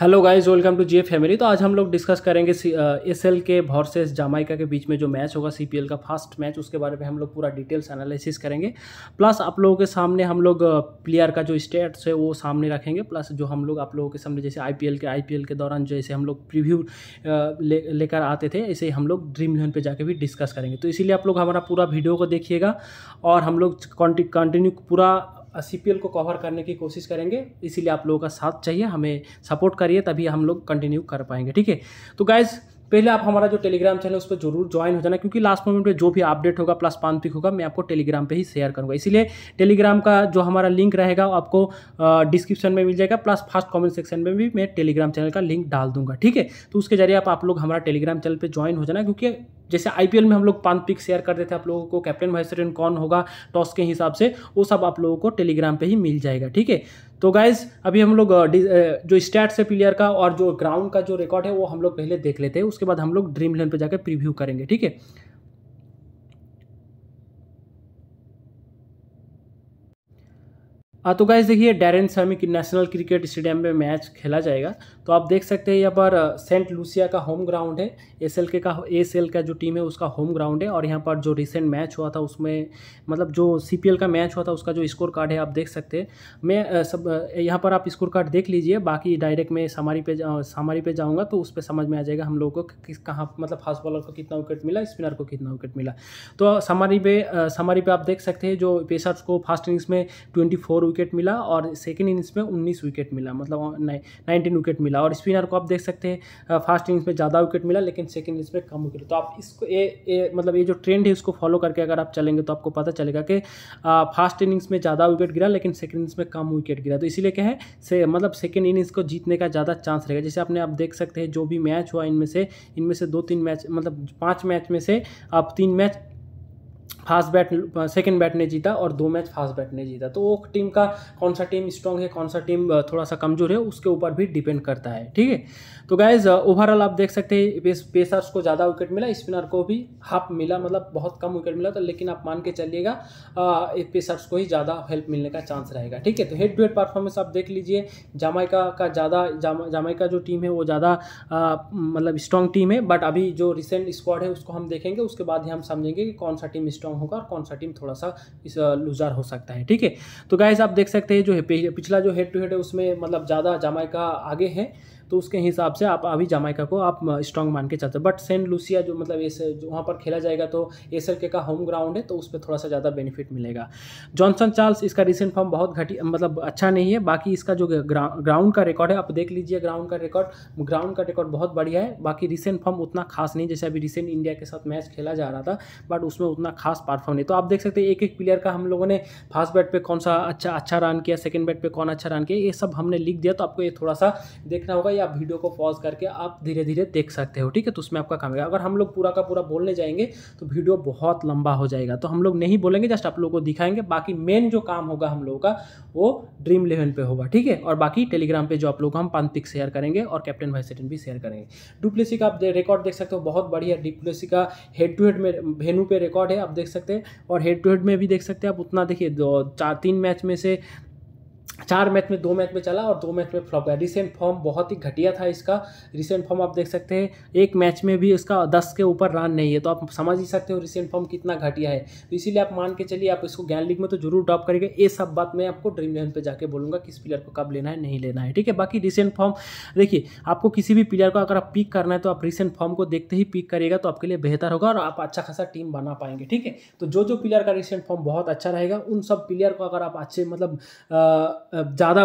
Hello guys welcome to GA family तो आज हम लोग डिस्कस करेंगे S L K versus Jamaica के बीच में जो मैच होगा सीपीएल का फर्स्ट मैच उसके बारे में हम लोग पूरा डिटेल्स एनालिसिस करेंगे प्लस आप लोगों के सामने हम लोग प्लेयर का जो स्टेट्स है वो सामने रखेंगे प्लस जो हम लोग आप लोगों के सामने जैसे आई के आई के दौरान जैसे हम लोग प्रिव्यू लेकर ले आते थे ऐसे हम लोग ड्रीम इलेवन पर जाकर भी डिस्कस करेंगे तो इसीलिए आप लोग हमारा पूरा वीडियो को देखिएगा और हम लोग कंटिन्यू पूरा सी को कवर करने की कोशिश करेंगे इसीलिए आप लोगों का साथ चाहिए हमें सपोर्ट करिए तभी हम लोग कंटिन्यू कर पाएंगे ठीक है तो गाइज पहले आप हमारा जो टेलीग्राम चैनल उस पर जरूर ज्वाइन हो जाना क्योंकि लास्ट मोमेंट में जो भी अपडेट होगा प्लस पान पिक होगा मैं आपको टेलीग्राम पे ही शेयर करूँगा इसीलिए टेलीग्राम का जो हमारा लिंक रहेगा वो आपको डिस्क्रिप्शन में मिल जाएगा प्लस फर्स्ट कमेंट सेक्शन में भी मैं टेलीग्राम चैनल का लिंक डाल दूंगा ठीक है तो उसके जरिए आप, आप लोग हमारा टेलीग्राम चैनल पर ज्वाइन हो जाना क्योंकि जैसे आईपीएल में हम लोग पांच पिक शेयर करते थे आप लोगों को कैप्टन वाइस कैप्टन कौन होगा टॉस के हिसाब से वो सब आप लोगों को टेलीग्राम पे ही मिल जाएगा ठीक है तो गाइज अभी हम लोग जो स्टैट्स है प्लेयर का और जो ग्राउंड का जो रिकॉर्ड है वो हम लोग पहले देख लेते हैं उसके बाद हम लोग ड्रीम इलेवन पर जाकर प्रीव्यू करेंगे ठीक है हाँ, तो गाइज देखिए Darren Sammy national cricket stadium में मैच खेला जाएगा तो आप देख सकते हैं यहाँ पर सेंट लूसिया का होम ग्राउंड है एस एल के का एस एल का जो टीम है उसका होम ग्राउंड है और यहाँ पर जो रिसेंट मैच हुआ था उसमें मतलब जो सी पी एल का मैच हुआ था उसका जो स्कोर कार्ड है आप देख सकते हैं मैं सब यहाँ पर आप स्कोर कार्ड देख लीजिए बाकी डायरेक्ट मैं सामारी पे सामारी पे जाऊँगा तो उस पर समझ में आ जाएगा हम लोगों को किस कहाँ मतलब फास्ट बॉलर को कितना विकेट मिला स्पिनर को कितना विकेट मिला तो सामारी पे सामारी पे आप देख सकते हैं जो पेसर्स को फास्ट इनिंग्स में ट्वेंटी फोर विकेट मिला और सेकेंड इनिंग्स में उन्नीस विकेट मिला मतलब नाइनटीन विकेट मिला और स्पिनर को आप देख सकते हैं फर्स्ट इनिंग्स में ज़्यादा विकेट मिला लेकिन सेकेंड इनिंग्स में कम विकेट तो आप इसको ए, ए मतलब ये जो ट्रेंड है इसको फॉलो करके अगर आप चलेंगे तो आपको पता चलेगा कि फर्स्ट इनिंग्स में ज़्यादा विकेट गिरा लेकिन सेकेंड इनिंग्स में कम विकेट गिरा तो इसीलिए क्या है से मतलब सेकेंड इनिंग्स को जीतने का ज़्यादा चांस रहेगा जैसे आपने आप देख सकते हैं जो भी मैच हुआ इनमें से इनमें से दो तीन मैच मतलब पाँच मैच में से आप तीन match fast bat second bat ने जीता और दो मैच फास्ट बैट ने जीता तो वो टीम का कौन सा टीम स्ट्रांग है कौन सा टीम थोड़ा सा कमज़ोर है उसके ऊपर भी डिपेंड करता है ठीक है तो गाइज ओवरऑल आप देख सकते हैं पेस, पेसर्स को ज़्यादा विकेट मिला स्पिनर को भी हाफ मिला मतलब बहुत कम विकेट मिला तो लेकिन आप मान के चलिएगा पेसर्स को ही ज़्यादा हेल्प मिलने का चांस रहेगा ठीक है तो हेड टू हेड परफॉर्मेंस आप देख लीजिए जामाइका का ज़्यादा जामाइका जो टीम है वो ज़्यादा मतलब स्ट्रॉन्ग टीम है बट अभी जो रिसेंट स्क्वाड है उसको हम देखेंगे उसके बाद ही हम समझेंगे कि कौन सा टीम स्ट्रॉन्ग स्ट्रॉन्ग होगा और कौन सा टीम थोड़ा सा इस लूजर हो सकता है ठीक है तो गाइज आप देख सकते हैं जो है पिछला जो हेड टू हेड है उसमें मतलब ज़्यादा जमाइका आगे है तो उसके हिसाब से आप अभी जमाइका को आप स्ट्रांग मान के चलते बट सेंट लूसिया जो मतलब एस जो वहाँ पर खेला जाएगा तो एस का होम ग्राउंड है तो उस पर थोड़ा सा ज़्यादा बेनिफिट मिलेगा जॉनसन चार्ल्स इसका रिसेंट फॉर्म बहुत घटी मतलब अच्छा नहीं है बाकी इसका जो ग्राउंड का रिकॉर्ड है आप देख लीजिए ग्राउंड का रिकॉर्ड ग्राउंड का रिकॉर्ड बहुत बढ़िया है बाकी रिसेंट फॉर्म उतना खास नहीं जैसे अभी रिसेंट इंडिया के साथ मैच खेला जा रहा था बट उसमें उतना खास परफॉर्म नहीं तो आप देख सकते हैं एक एक प्लेयर का हम लोगों ने फर्स्ट बैट पर कौन सा अच्छा अच्छा रन किया सेकेंड बैट पर कौन अच्छा रन किया ये सब हमने लिख दिया तो आपको ये थोड़ा सा देखना होगा या वीडियो को पॉज करके आप धीरे धीरे देख सकते हो ठीक है तो उसमें आपका काम अगर हम लोग पूरा का पूरा बोलने जाएंगे तो वीडियो बहुत लंबा हो जाएगा तो हम लोग नहीं बोलेंगे जस्ट आप लोग को दिखाएंगे बाकी मेन जो काम होगा हम लोगों का वो ड्रीम इलेवन पे होगा ठीक है और बाकी टेलीग्राम पे जो आप लोग हम पान पिक शेयर करेंगे और कैप्टन भाई सेटन भी शेयर करेंगे डुप्लेसी का आप रिकॉर्ड देख सकते हो बहुत बढ़िया डुप्लेसी का हेड टू हेड में वेन्यू पे रिकॉर्ड है आप देख सकते हैं और हेड टू हेड में भी देख सकते हैं आप उतना देखिए दो चार तीन मैच में से चार मैच में दो मैच में चला और दो मैच में फ्लॉप गया रिसेंट फॉर्म बहुत ही घटिया था इसका रिसेंट फॉर्म आप देख सकते हैं एक मैच में भी इसका दस के ऊपर रन नहीं है तो आप समझ ही सकते हो रिसेंट फॉर्म कितना घटिया है तो इसीलिए आप मान के चलिए आप इसको ज्ञान लीग में तो जरूर ड्रॉप करेंगे ये सब बात मैं आपको ड्रीम इलेवन पर जाकर बोलूँगा किस प्लेयर को कब लेना है नहीं लेना है ठीक है बाकी रिसेंट फॉर्म देखिए आपको किसी भी प्लेयर को अगर आप पिक करना है तो आप रिसेंट फॉर्म को देखते ही पिक करिएगा तो आपके लिए बेहतर होगा और आप अच्छा खासा टीम बना पाएंगे ठीक है तो जो जो प्लेयर का रिसेंट फॉर्म बहुत अच्छा रहेगा उन सब प्लेयर को अगर आप अच्छे मतलब ज़्यादा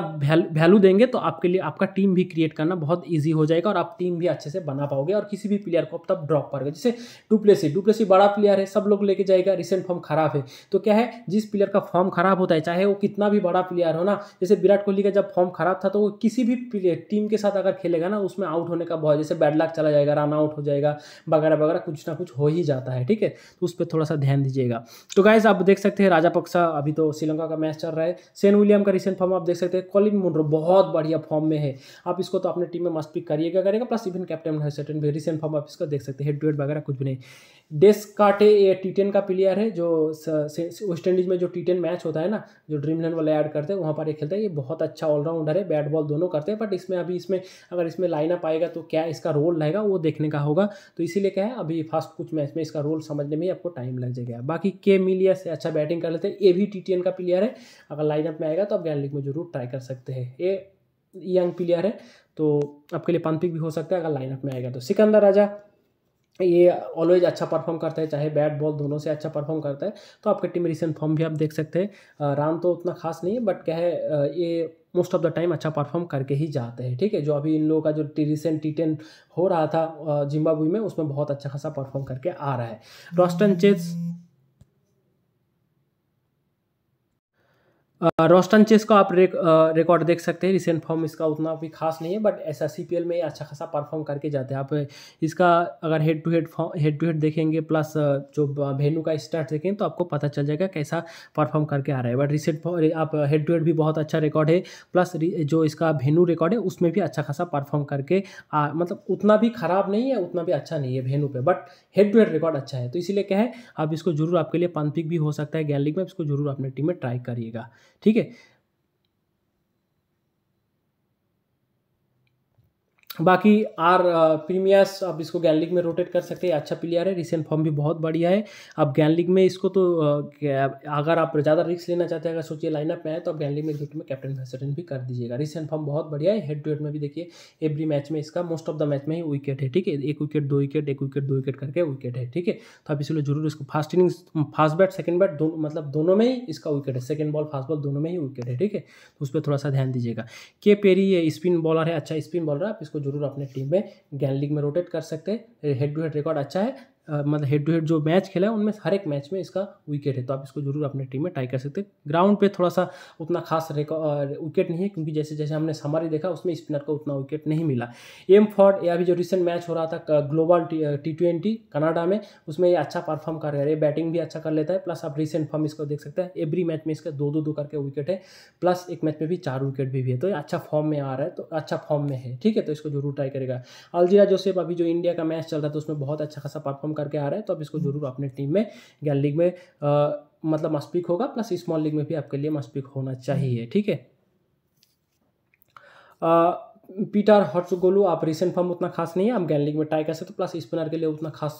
वैल्यू देंगे तो आपके लिए आपका टीम भी क्रिएट करना बहुत ईजी हो जाएगा और आप टीम भी अच्छे से बना पाओगे और किसी भी प्लेयर को आप तब ड्रॉप पाओगे जैसे डुप्लेसी डुप्लेसी बड़ा प्लेयर है सब लोग लेके जाएगा रिसेंट फॉर्म खराब है तो क्या है जिस प्लेयर का फॉर्म खराब होता है चाहे वो कितना भी बड़ा प्लेयर हो ना जैसे विराट कोहली का जब फॉर्म खराब था तो वो किसी भी प्लेयर टीम के साथ अगर खेलेगा ना उसमें आउट होने का बहुत जैसे बैड लक चला जाएगा रन आउट हो जाएगा वगैरह वगैरह कुछ ना कुछ हो ही जाता है ठीक है तो उस पर थोड़ा सा ध्यान दीजिएगा तो गाइज आप देख सकते हैं राजा पक्षा अभी तो श्रीलंका का मैच चल रहा है सेन विलियम का रिसेंट फॉर्म फॉर्म आप देख सकते हैं कॉलिन मुंड्रो बहुत बढ़िया फॉर्म में है आप इसको तो अपने टीम में मस्ट पिक करिएगा करेगा प्लस इवन कैप्टन सेटन भी रिसेंट फॉर्म आप इसका देख सकते हैं हेड वगैरह कुछ भी नहीं डेस्क काटे ये टी टेन का प्लेयर है जो वेस्ट इंडीज में जो टी टेन मैच होता है ना जो ड्रीम इलेवन वाला ऐड करते हैं वहाँ पर ये खेलता है ये बहुत अच्छा ऑलराउंडर है बैट बॉल दोनों करते हैं बट इसमें अभी इसमें अगर इसमें लाइनअप आएगा तो क्या इसका रोल रहेगा वो देखने का होगा तो इसीलिए क्या है अभी फर्स्ट कुछ मैच में इसका रोल समझने में आपको टाइम लग जाएगा बाकी के मिलियर से अच्छा बैटिंग कर लेते हैं ये भी टी का प्लेयर है अगर लाइनअप में आएगा तो आप गैन लीग जरूर ट्राई कर सकते हैं ये यंग प्लेयर है तो आपके लिए पंथिक भी हो सकता है अगर लाइनअप में आएगा तो सिकंदर राजा ये ऑलवेज अच्छा परफॉर्म करता है चाहे बैट बॉल दोनों से अच्छा परफॉर्म करता है तो आपकी टीम रिसेंट फॉर्म भी आप देख सकते हैं रन तो उतना खास नहीं है बट क्या है ये मोस्ट ऑफ द टाइम अच्छा परफॉर्म करके ही जाते हैं ठीक है जो अभी इन लोगों का जो रिसेंट टी टेन हो रहा था जिम्बाब्वे में उसमें बहुत अच्छा खासा परफॉर्म करके आ रहा है रॉस्टन चेस रोस्टन चेस का आप रिकॉर्ड देख सकते हैं रिसेंट फॉर्म इसका उतना भी खास नहीं है बट ऐसा सी में अच्छा खासा परफॉर्म करके जाते हैं आप इसका अगर head to head head to head देखेंगे प्लस जो वेन्यू का स्टार्ट देखेंगे तो आपको पता चल जाएगा कैसा परफॉर्म करके आ रहा है बट रिसेंट आप हेड टू हेड भी बहुत अच्छा रिकॉर्ड है प्लस जो इसका वेन्यू रिकॉर्ड है उसमें भी अच्छा खासा परफॉर्म करके आ, मतलब उतना भी ख़राब नहीं है उतना भी अच्छा नहीं है वेन्यू पर but head to head record अच्छा है तो इसीलिए क्या है आप इसको जरूर आपके लिए पानपिक भी हो सकता है गैन लीग में इसको जरूर अपने टीम में ट्राई करिएगा ठीक है बाकी आर प्रीमियस आप इसको गैन लीग में रोटेट कर सकते हैं अच्छा प्लेयर है रिसेंट फॉर्म भी बहुत बढ़िया है आप गैन लीग में इसको तो अगर आप ज़्यादा रिस्क लेना चाहते हैं अगर सोचिए लाइनअप में आए तो आप गैन लीग में गिफ्ट में कैप्टन फैसटन भी कर दीजिएगा रिसेंट फॉर्म बहुत बढ़िया है हेड टू हेड में भी देखिए एवरी मैच में इसका मोस्ट ऑफ द मैच में ही विकेट है ठीक है एक विकेट दो विकेट एक विकेट दो विकेट करके विकेट है ठीक है तो आप इसलिए जरूर इसको fast innings fast bat second bat दोनों मतलब दोनों में ही इसका विकेट है सेकेंड बॉल फास्ट बॉल दोनों में ही विकेट है ठीक है तो उस पर थोड़ा सा ध्यान दीजिएगा के पेरी स्पिन बॉलर है अच्छा स्पिन बॉलर है आप इसको जरूर अपने टीम में गैन लीग में रोटेट कर सकते हैं हेड टू हेड रिकॉर्ड अच्छा है मतलब हेड टू हेड जो मैच खेला है उनमें हर एक मैच में इसका विकेट है तो आप इसको जरूर अपने टीम में ट्राई कर सकते हैं ग्राउंड पे थोड़ा सा उतना खास विकेट नहीं है क्योंकि जैसे जैसे हमने समारी देखा उसमें स्पिनर को उतना विकेट नहीं मिला एम फॉर्ड या अभी जो रिसेंट मैच हो रहा था ग्लोबल टी ट्वेंटी कनाडा में उसमें ये अच्छा परफॉर्म कर रहा है बैटिंग भी अच्छा कर लेता है प्लस आप रिसेंट फॉर्म इसको देख सकते हैं एवरी मैच में इसका दो दो दो करके विकेट है प्लस एक मैच में भी चार विकेट भी, है तो ये अच्छा फॉर्म में आ रहा है तो अच्छा फॉर्म में है ठीक है तो इसको जरूर ट्राई करेगा अलजीरा जोसेफ अभी जो इंडिया का मैच चल रहा है तो उसमें बहुत अच्छा खासा परफॉर्म करके आ रहा है तो आप इसको हम्म। जरूर अपने टीम में ज्ञान लीग में आ, मतलब मस्पिक होगा प्लस स्मॉल लीग में भी आपके लिए मस्पिक होना चाहिए हम्म। ठीक है पीटर हर्च गोलू आप रिसेंट फॉर्म उतना खास नहीं है आप गैन लीग में ट्राई कर सकते तो प्लस स्पिनर के लिए उतना खास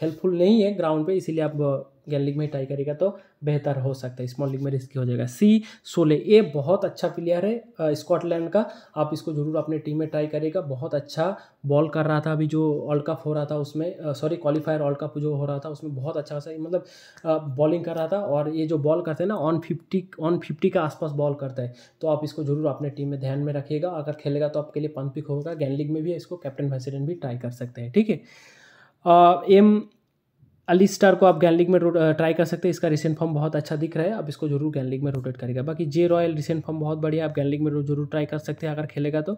हेल्पफुल नहीं है ग्राउंड पे इसीलिए आप गैन लीग में ट्राई करेगा तो बेहतर हो सकता है स्मॉल लीग में रिस्की हो जाएगा सी सोले ए बहुत अच्छा प्लेयर है स्कॉटलैंड का आप इसको जरूर अपने टीम में ट्राई करेगा बहुत अच्छा बॉल कर रहा था अभी जो वर्ल्ड कप हो रहा था उसमें सॉरी क्वालिफायर वर्ल्ड कप जो हो रहा था उसमें बहुत अच्छा सा मतलब बॉलिंग कर रहा था और ये जो बॉल करते हैं ना ऑन फिफ्टी ऑन फिफ्टी के आसपास बॉल करता है तो आप इसको जरूर अपने टीम में ध्यान में रखिएगा अगर खेलेगा तो आपके लिए पंपिक होगा गैन लीग में भी इसको कैप्टन वाइस भी ट्राई कर सकते हैं ठीक है एम अली स्टार को आप गैन लीग में ट्राई कर सकते हैं इसका रिसेंट फॉर्म बहुत अच्छा दिख रहा है आप इसको जरूर गैन लीग में रोटेट करेगा बाकी जे रॉयल रिसेंट फॉर्म बहुत बढ़िया आप गैन लीग में जरूर ट्राई कर सकते हैं अगर खेलेगा तो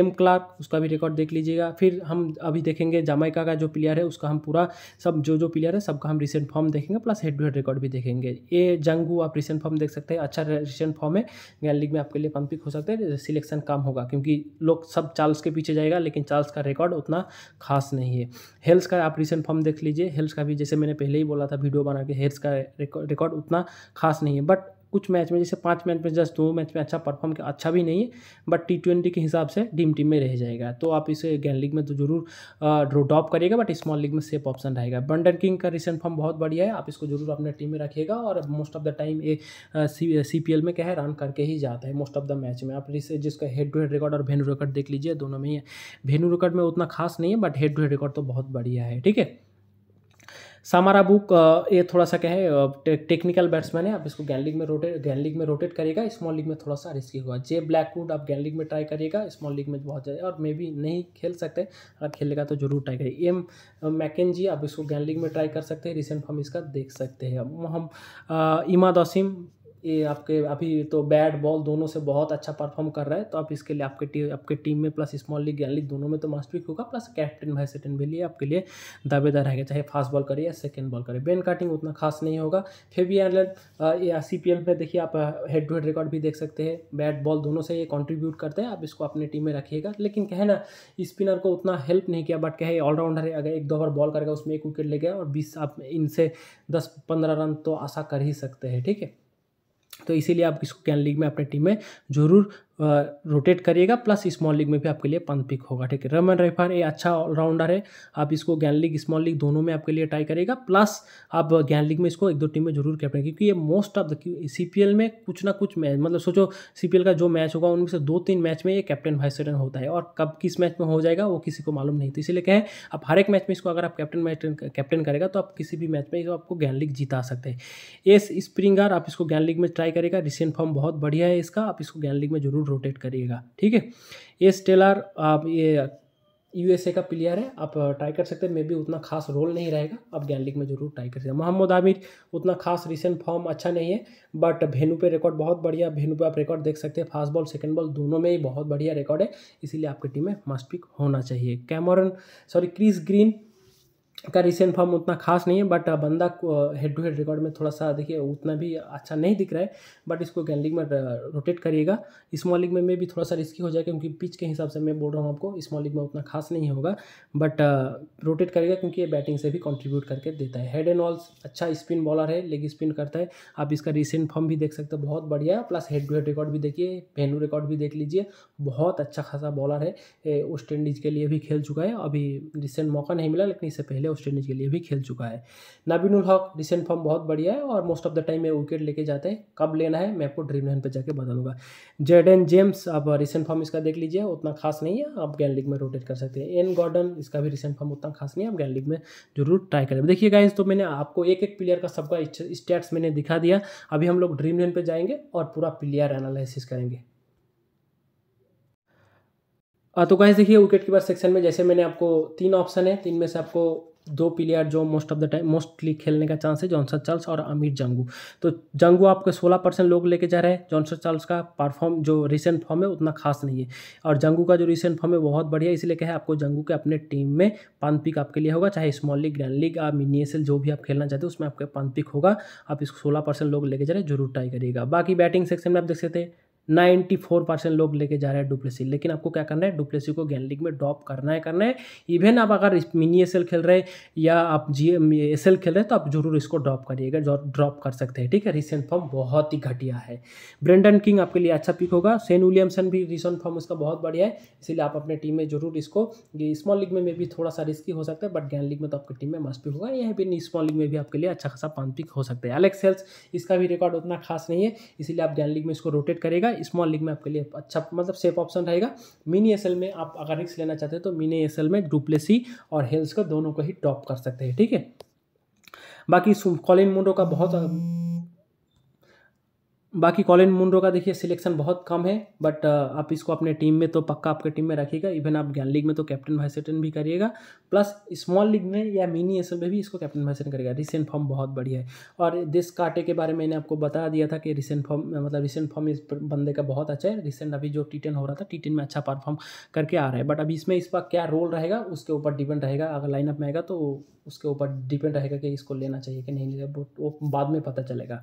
एम क्लार्क उसका भी रिकॉर्ड देख लीजिएगा फिर हम अभी देखेंगे जामाइका का जो प्लेयर है उसका हम पूरा सब जो जो प्लेयर है सबका हम रिसेंट फॉर्म देखेंगे plus head to head record भी देखेंगे ए जंगू आप रिसेंट फॉर्म देख सकते हैं अच्छा रिसेंट फॉर्म है गैन लीग में आपके लिए पंपिक हो सकते हैं सिलेक्शन कम होगा क्योंकि लोग सब चार्ल्स के पीछे जाएगा लेकिन चार्ल्स का रिकॉर्ड उतना खास नहीं है हेल्स का आप रिसेंट फॉर्म देख लीजिए हेल्स का भी जैसे मैंने पहले ही बोला था वीडियो बना के हेयर्स का रिकॉर्ड उतना खास नहीं है बट कुछ मैच में जैसे पाँच मैच में जस्ट दो मैच में अच्छा परफॉर्म किया अच्छा भी नहीं है बट टी ट्वेंटी के हिसाब से डीम टीम में रह जाएगा तो आप इसे गैन लीग में तो जरूर ड्रो ड्रॉप करिएगा बट स्मॉल लीग में सेफ ऑप्शन रहेगा बंडर किंग का रिसेंट फॉर्म बहुत बढ़िया है आप इसको जरूर अपने टीम में रखिएगा और मोस्ट ऑफ द टाइम ये सी पी एल में क्या है रन करके ही जाता है मोस्ट ऑफ द मैच में आप इसे जिसका हेड टू हेड रिकॉर्ड और भेनू रिकॉर्ड देख लीजिए दोनों में ही भेनू रिकॉर्ड में उतना खास नहीं है but head to head record तो बहुत बढ़िया है ठीक है सामारा बुक ये थोड़ा सा क्या है टेक्निकल बैट्समैन है आप इसको गैन लीग में रोटेट गैन लीग में रोटेट करिएगा स्मॉल लीग में थोड़ा सा रिस्की होगा जे ब्लैकवुड आप गैन लीग में ट्राई करिएगा स्मॉल लीग में बहुत ज़्यादा और मे भी नहीं खेल सकते अगर खेलेगा तो जरूर ट्राई करिए एम मैकेन आप इसको गैन लीग में ट्राई कर सकते हैं रिसेंट फॉर्म इसका देख सकते हैं हम इमाद वसीम ये आपके अभी तो बैट बॉल दोनों से बहुत अच्छा परफॉर्म कर रहा है तो आप इसके लिए आपके टीम आपके टीम में प्लस स्मॉल लीग ज्ञान लीग दोनों में तो विक होगा प्लस कैप्टन भाई सेटन भी लिए आपके लिए दावेदार रहेगा चाहे फास्ट बॉल करे या सेकेंड बॉल करे बेन काटिंग उतना खास नहीं होगा फिर भी या सी पी में देखिए आप हेड टू हेड रिकॉर्ड भी देख सकते हैं बैट बॉल दोनों से ये कॉन्ट्रीब्यूट करते हैं आप इसको अपने टीम में रखिएगा लेकिन कहे ना स्पिनर को उतना हेल्प नहीं किया बट कहे ऑलराउंडर है अगर एक दो बार बॉल करेगा उसमें एक विकेट ले गया और बीस आप इनसे दस पंद्रह रन तो आशा कर ही सकते हैं ठीक है तो इसीलिए आप इसको कैन लीग में अपने टीम में जरूर रोटेट करिएगा प्लस स्मॉल लीग में भी आपके लिए पंत पिक होगा ठीक है रमन रेफान ये अच्छा ऑलराउंडर है आप इसको ज्ञान लीग स्मॉल लीग दोनों में आपके लिए ट्राई करेगा प्लस आप ज्ञान लीग में इसको एक दो टीम में जरूर कैप्टन क्योंकि ये मोस्ट ऑफ द सी में कुछ ना कुछ मैच मतलब सोचो सी का जो मैच होगा उनमें से दो तीन मैच में ये कैप्टन वाइस कैप्टन होता है और कब किस मैच में हो जाएगा वो किसी को मालूम नहीं तो इसीलिए कहें आप हर एक मैच में इसको अगर आप कैप्टन मैच कैप्टन करेगा तो आप किसी भी मैच में आपको ज्ञान लीग जीता सकते हैं एस स्प्रिंगर आप इसको ज्ञान लीग में ट्राई करेगा रिसेंट फॉर्म बहुत बढ़िया है इसका आप इसको ज्ञान लीग में जरूर ज़रूर रोटेट करिएगा ठीक है ये स्टेलर आप ये यूएसए का प्लेयर है आप ट्राई uh, कर सकते हैं मे भी उतना खास रोल नहीं रहेगा आप ज्ञान लीग में जरूर ट्राई कर सकते हैं मोहम्मद आमिर उतना खास रिसेंट फॉर्म अच्छा नहीं है बट भेनू पे रिकॉर्ड बहुत बढ़िया भेनू पे आप रिकॉर्ड देख सकते हैं फास्ट बॉल सेकंड बॉल दोनों में ही बहुत बढ़िया रिकॉर्ड है इसीलिए आपकी टीम में मस्ट पिक होना चाहिए कैमरन सॉरी क्रिस ग्रीन का रिसेंट फॉर्म उतना खास नहीं है बट बंदा हेड टू हेड रिकॉर्ड में थोड़ा सा देखिए उतना भी अच्छा नहीं दिख रहा है बट इसको गैन लीग में रोटेट करिएगा स्मॉल लीग में मैं भी थोड़ा सा रिस्की हो जाएगा क्योंकि पिच के हिसाब से मैं बोल रहा हूँ आपको स्मॉल लीग में उतना खास नहीं होगा बट रोटेट करेगा क्योंकि ये बैटिंग से भी कॉन्ट्रीब्यूट करके देता है हेड एंड ऑल अच्छा स्पिन बॉलर है लेग स्पिन करता है आप इसका रिसेंट फॉर्म भी देख सकते हो बहुत बढ़िया plus head to head record भी देखिए पेनू रिकॉर्ड भी देख लीजिए बहुत अच्छा खासा बॉलर है वेस्ट इंडीज़ के लिए भी खेल चुका है अभी रिसेंट मौका नहीं मिला लेकिन इससे पहले वेस्ट इंडीज के लिए भी खेल चुका है नाबिनुल हक रिसेंट फॉर्म बहुत बढ़िया है और मोस्ट ऑफ द टाइम ये विकेट लेके जाते हैं कब लेना है मैं आपको ड्रीम इलेवन पर जाकर बता दूंगा जेडन जेम्स आप रिसेंट फॉर्म इसका देख लीजिए उतना खास नहीं है आप गैन लीग में रोटेट कर सकते हैं एन गॉर्डन इसका भी रिसेंट फॉर्म उतना खास नहीं है आप गैन लीग में जरूर ट्राई करें देखिए गाइज तो मैंने आपको एक एक प्लेयर का सबका स्टैट्स मैंने दिखा दिया अभी हम लोग ड्रीम इलेवन पर जाएंगे और पूरा प्लेयर एनालिसिस करेंगे हाँ, तो गाइस देखिए विकेट कीपर सेक्शन में जैसे मैंने आपको तीन ऑप्शन है तीन में से आपको दो प्लेयर जो most of the time mostly खेलने का चांस है जॉनसन चार्ल्स और अमीर जंगू तो जंगू आपके 16 परसेंट लोग लेके जा रहे हैं जॉनसन चार्ल्स का परफॉर्म जो रिसेंट फॉर्म है उतना खास नहीं है और जंगू का जो रिसेंट फॉर्म है बहुत बढ़िया इसलिए क्या है आपको जंगू के अपने टीम में पान पिक आपके लिए होगा चाहे स्मॉल लीग ग्रैंड लीग या मिनी एस जो भी आप खेलना चाहते हो उसमें आपका पान पिक होगा आप इसको सोलह लोग लेके जा रहे हैं जरूर ट्राई करिएगा बाकी बैटिंग सेक्शन में आप देख सकते हैं नाइन्टी फोर परसेंट लोग लेके जा रहे हैं डुप्लेसी लेकिन आपको क्या करना है डुप्लेसी को गैन लीग में ड्रॉप करना है करना है इवन आप अगर मिनी एस खेल रहे हैं या आप जी एस खेल रहे हैं तो आप जरूर इसको ड्रॉप करिएगा जो ड्रॉप कर सकते हैं ठीक है रिसेंट फॉर्म बहुत ही घटिया है ब्रेंडन किंग आपके लिए अच्छा पिक होगा सेन विलियमसन भी रिसेंट फॉर्म उसका बहुत बढ़िया है इसीलिए आप अपने टीम में जरूर इसको स्मॉल लीग में, भी थोड़ा सा रिस्की हो सकता है बट गैन लीग में तो आपकी टीम में मस्त पिक होगा यह भी स्मॉल लीग में भी आपके लिए अच्छा खासा पान पिक हो सकता है एलेक्स सेल्स इसका भी रिकॉर्ड उतना खास नहीं है इसीलिए आप गैन लीग में इसको रोटेट करेगा है स्मॉल लीग में आपके लिए अच्छा मतलब सेफ ऑप्शन रहेगा मिनी एस में आप अगर रिक्स लेना चाहते हैं तो मिनी एस में डुप्लेसी और हेल्स का दोनों को ही टॉप कर सकते हैं ठीक है बाकी कॉलिन मुंडो का बहुत बाकी कॉलिन मुंडो का देखिए सिलेक्शन बहुत कम है बट uh, आप इसको अपने टीम में तो पक्का आपके टीम में रखिएगा इवन आप ज्ञान लीग में तो कैप्टन भाई कैप्टन भी करिएगा प्लस स्मॉल लीग में या मिनी एस में भी इसको कैप्टन भाई कैप्टन करेगा रिसेंट फॉर्म बहुत बढ़िया है और दिस काटे के बारे में मैंने आपको बता दिया था कि रिसेंट फॉर्म मतलब रिसेंट फॉर्म इस बंदे का बहुत अच्छा है रिसेंट अभी जो टी हो रहा था टी में अच्छा परफॉर्म करके आ रहा है बट अभी इसमें इसका क्या रोल रहेगा उसके ऊपर डिपेंड रहेगा अगर लाइनअप में आएगा तो उसके ऊपर डिपेंड रहेगा कि इसको लेना चाहिए कि नहीं लेगा वो बाद में पता चलेगा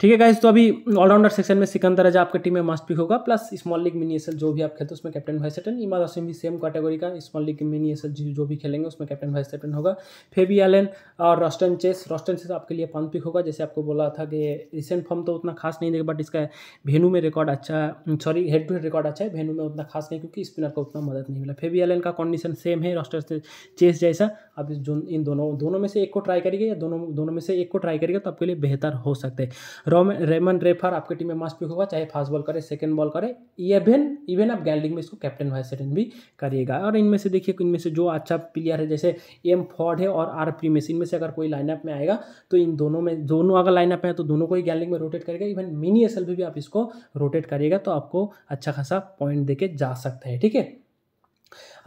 ठीक है गाइज तो अभी ऑलराउंडर सेक्शन में सिकंदर राजा आपके टीम में मस्ट पिक होगा प्लस स्मॉल लीग मिनी एस जो भी आप खेलते हैं उसमें captain vice captain Imad Asim भी सेम कैटेगरी का स्मॉल लीग मिनी एस जो भी खेलेंगे उसमें कैप्टन वाइस कैप्टन होगा फेबी एलन और रॉस्टन चेस रॉस्टन चेस आपके लिए पान पिक होगा जैसे आपको बोला था कि रिसेंट फॉर्म तो उतना खास नहीं देगा बट इसका वेनू में रिकॉर्ड अच्छा, अच्छा है sorry head to head record अच्छा है वेनू में उतना खास नहीं क्योंकि स्पिनर को उतना मदद नहीं मिला फेबी एलन का कंडीशन सेम है रॉस्टर चेस जैसा अब इन दोनों दोनों में से एक को ट्राई करिएगा या दोनों दोनों में से एक को ट्राई करिएगा तो आपके लिए बेहतर हो सकते हैं रेमन रेफर आपके टीम में मस्ट पिक होगा चाहे फास्ट बॉल करे सेकेंड बॉल करे इवन इवन आप गैंडलिंग में इसको कैप्टन वाइस कैप्टन भी करिएगा और इनमें से देखिए इनमें से जो अच्छा प्लेयर है जैसे एम फॉर्ड है और आर पी मेस इनमें से अगर कोई लाइनअप में आएगा तो इन दोनों में दोनों अगर लाइनअप में है तो दोनों को ही गैंडलिंग में रोटेट करेगा इवन मिनी एस भी आप इसको रोटेट करिएगा तो आपको अच्छा खासा पॉइंट देके जा सकता है ठीक है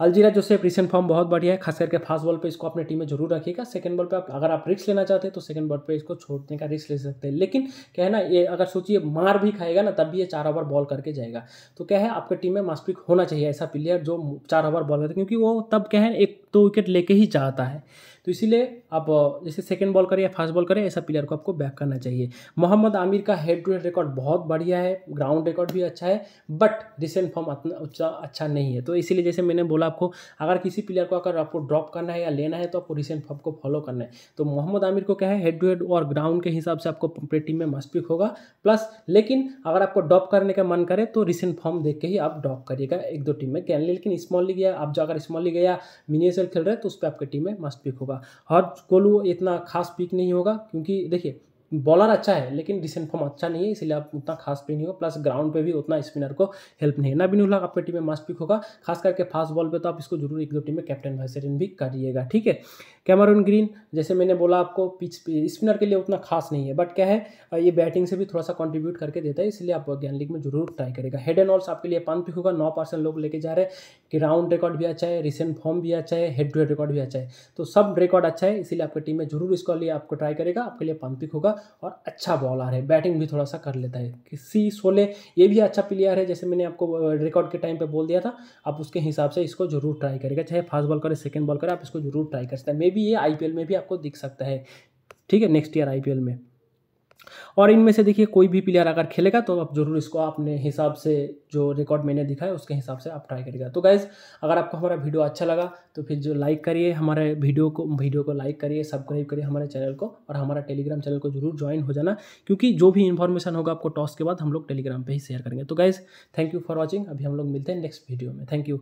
अलजीरा जोसेफ रिसेंट फॉर्म बहुत बढ़िया है खास करके फास्ट बॉल पे इसको अपने टीम में जरूर रखिएगा सेकंड बॉल पे आप अगर आप रिस्क लेना चाहते हैं तो सेकंड बॉल पे इसको छोड़ने का रिस्क ले सकते हैं लेकिन क्या है ना ये अगर सोचिए मार भी खाएगा ना तब भी ये चार ओवर बॉल करके जाएगा तो क्या है आपके टीम में मास्पिक होना चाहिए ऐसा प्लेयर जो चार ओवर बॉल करते क्योंकि वो तब क्या है एक दो तो विकेट लेके ही जाता है तो इसीलिए आप जैसे सेकेंड बॉल करें या फर्स्ट बॉल करें ऐसा प्लेयर को आपको बैक करना चाहिए मोहम्मद आमिर का हेड टू हेड रिकॉर्ड बहुत बढ़िया है ग्राउंड रिकॉर्ड भी अच्छा है बट रिसेंट फॉर्म अच्छा अच्छा नहीं है तो इसीलिए जैसे मैंने बोला आपको अगर किसी प्लेयर को अगर आपको ड्रॉप करना है या लेना है तो आपको रिसेंट फॉर्म को फॉलो करना है तो मोहम्मद आमिर को क्या है हेड टू हेड और ग्राउंड के हिसाब से आपको अपने टीम में मस्ट पिक होगा प्लस लेकिन अगर आपको ड्रॉप करने का मन करे तो रिसेंट फॉर्म देख के ही आप ड्रॉप करिएगा एक दो टीम में कैन लेकिन स्मॉल लीग या आप जो अगर स्मॉल लीग या मिनिएचर खेल रहे हैं तो उस पर आपकी टीम में मस्ट पिक होगा हर कोलू इतना खास पीक नहीं होगा क्योंकि देखिए बॉलर अच्छा है लेकिन डिसेंट फॉर्म अच्छा नहीं है इसलिए आप उतना खास पे नहीं हो प्लस ग्राउंड पे भी उतना स्पिनर को हेल्प नहीं है ना नबीन उल्लाह आपके टीम में मस्ट पिक होगा खास करके फास्ट बॉल पे तो आप इसको जरूर एक दो टीम में कैप्टन वाइस भी करिएगा ठीक है कैमरून ग्रीन जैसे मैंने बोला आपको पिच स्पिनर के लिए उतना खास नहीं है बट क्या है ये बैटिंग से भी थोड़ा सा कॉन्ट्रीब्यूट करके देता है इसलिए आप ज्ञान लीग में जरूर ट्राई करेगा हेड एंड ऑल्स आपके लिए पान पिक होगा नौ परसेंट लोग लेके जा रहे हैं कि राउंड रिकॉर्ड भी अच्छा है रिसेंट फॉर्म भी अच्छा है हेड टू हेड रिकॉर्ड भी अच्छा है तो सब रिकॉर्ड अच्छा है इसलिए आपकी टीम में जरूर इसको लिए आपको ट्राई करेगा आपके लिए पान पिक होगा और अच्छा बॉलर है बैटिंग भी थोड़ा सा कर लेता है सी सोले ये भी अच्छा प्लेयर है जैसे मैंने आपको रिकॉर्ड के टाइम पे बोल दिया था आप उसके हिसाब से इसको जरूर ट्राई करेगा चाहे फास्ट बॉल करे सेकेंड बॉल करे आप इसको जरूर ट्राई कर सकते हैं मे बी ये आई में भी आपको दिख सकता है ठीक है नेक्स्ट ईयर आई में और इनमें से देखिए कोई भी प्लेयर अगर खेलेगा तो आप जरूर इसको अपने हिसाब से जो रिकॉर्ड मैंने दिखाया उसके हिसाब से आप ट्राई करिएगा तो गाइज़ अगर आपको हमारा वीडियो अच्छा लगा तो फिर जो लाइक करिए हमारे वीडियो को वीडियो को लाइक करिए सब्सक्राइब करिए हमारे चैनल को और हमारा टेलीग्राम चैनल को जरूर ज्वाइन हो जाना क्योंकि जो भी इन्फॉर्मेशन होगा आपको टॉस के बाद हम लोग टेलीग्राम पर ही शेयर करेंगे तो guys thank you for watching अभी हम लोग मिलते हैं नेक्स्ट वीडियो में थैंक यू